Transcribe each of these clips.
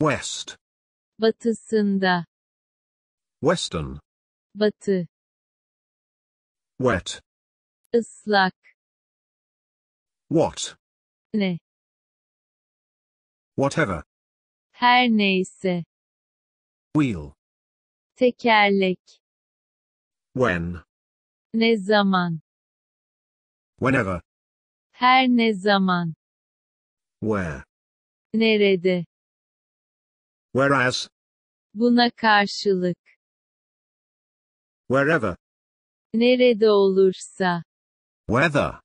West. Batısında. Western. Batı. Wet. Islak. What? Ne? Whatever. Her neyse. Wheel. Tekerlek. When. Ne zaman. Whenever. Her ne zaman. Where. Nerede. Whereas. Buna karşılık. Wherever. Nerede olursa. Whether.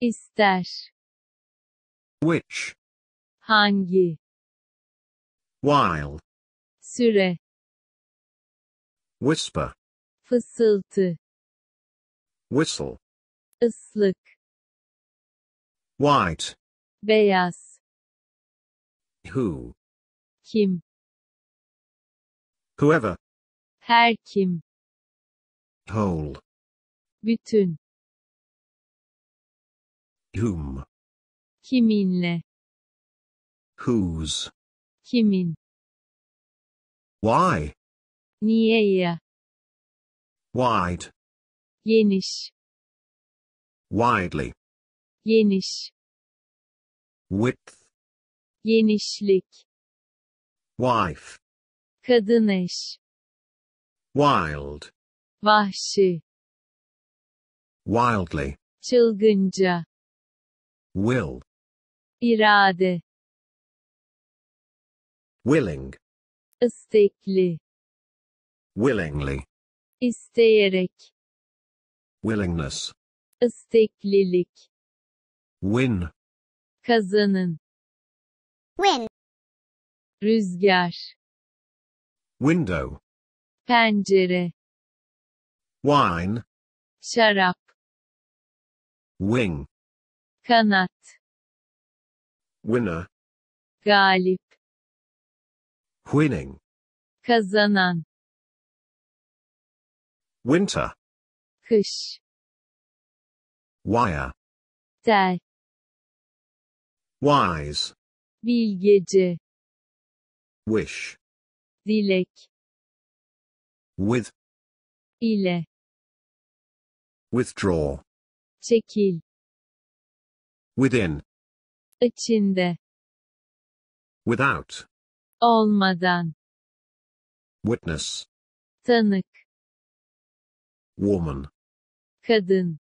İster. Which. Hangi. While. Süre. Whisper. Fısıltı. Whistle. Islık. White. Beyaz. Who. Kim. Whoever. Her kim. Whole. Bütün. Whom. Kiminle. Whose. Kimin. Why. Niye ya. Wide. Geniş. Widely. Geniş. Width. Genişlik. Wife. Kadın eş. Wild. Vahşi. Wildly. Çılgınca. Will. irade, Willing. istekli, Willingly. isteyerek, Willingness. isteklilik, Win. Kazanın. Win. Rüzgar. window pencere wine şarap wing kanat winner galip winning kazanan winter kış wire tel wise bilgece wish Dilek. With. ile withdraw çekil within içinde without olmadan witness tanık woman kadın